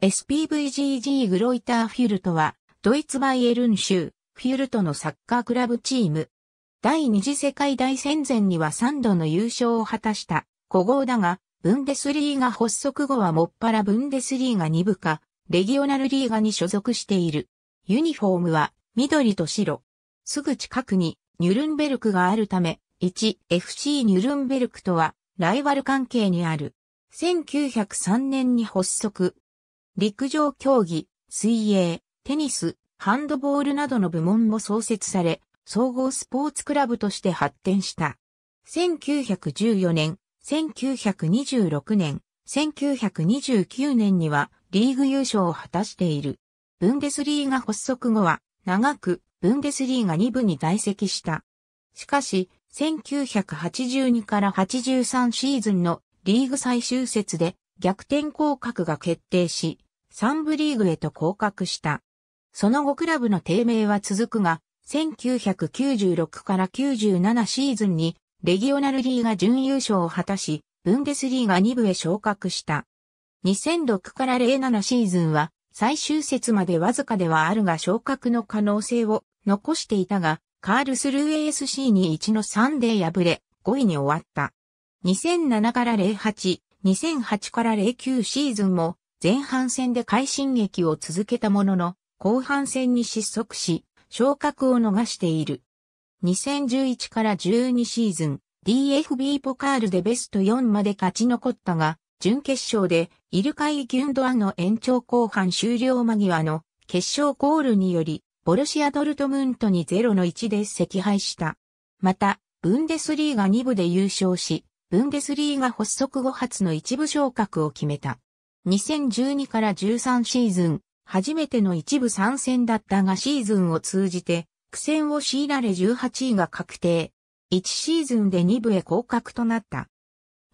SPVGG グロイターフュルトは、ドイツバイエルン州、フュルトのサッカークラブチーム。第二次世界大戦前には3度の優勝を果たした古豪だが、ブンデスリーガ発足後はもっぱらブンデスリーガ2部か、レギオナルリーガに所属している。ユニフォームは緑と白。すぐ近くにニュルンベルクがあるため、1FC ニュルンベルクとはライバル関係にある。1903年に発足、陸上競技、水泳、テニス、ハンドボールなどの部門も創設され、総合スポーツクラブとして発展した。1914年、1926年、1929年にはリーグ優勝を果たしている。ブンデスリーが発足後は、長くブンデスリーが2部に在籍した。しかし、1982から83シーズンのリーグ最終節で逆転降格が決定し、3部リーグへと降格した。その後クラブの低迷は続くが、1996から97シーズンにレギオナルリーが準優勝を果たし、ブンデスリーが2部へ昇格した。2006から07シーズンは最終節までわずかではあるが昇格の可能性を残していたが、カールスルー ASC に1の3で敗れ、5位に終わった。2007から08、2008から09シーズンも前半戦で快進撃を続けたものの、後半戦に失速し、昇格を逃している。2011から12シーズン、DFB ポカールでベスト4まで勝ち残ったが、準決勝でイルカイ・ギュンドアの延長後半終了間際の決勝ゴールにより、ボルシア・ドルトムントに0の1で赤敗した。また、ブンデスリーガ2部で優勝し、ブンデスリーガ発足後初の一部昇格を決めた。2012から13シーズン、初めての一部参戦だったがシーズンを通じて、苦戦を強いられ18位が確定。1シーズンで2部へ降格となった。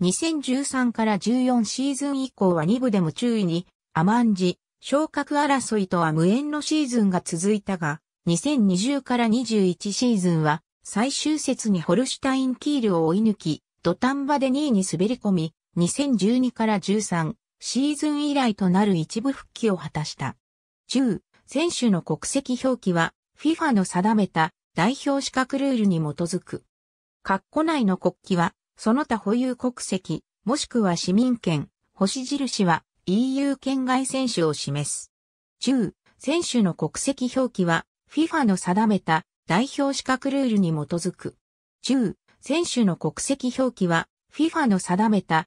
2013から14シーズン以降は2部でも注意に、甘んじ、昇格争いとは無縁のシーズンが続いたが、2020から21シーズンは、最終節にホルシュタインキールを追い抜き、土壇場で2位に滑り込み、2012から13、シーズン以来となる一部復帰を果たした。10、選手の国籍表記は FIFA の定めた代表資格ルールに基づく。括弧内の国旗は、その他保有国籍、もしくは市民権、星印は EU 圏外選手を示す。10、選手の国籍表記は FIFA の定めた代表資格ルールに基づく。10、選手の国籍表記は FIFA の定めた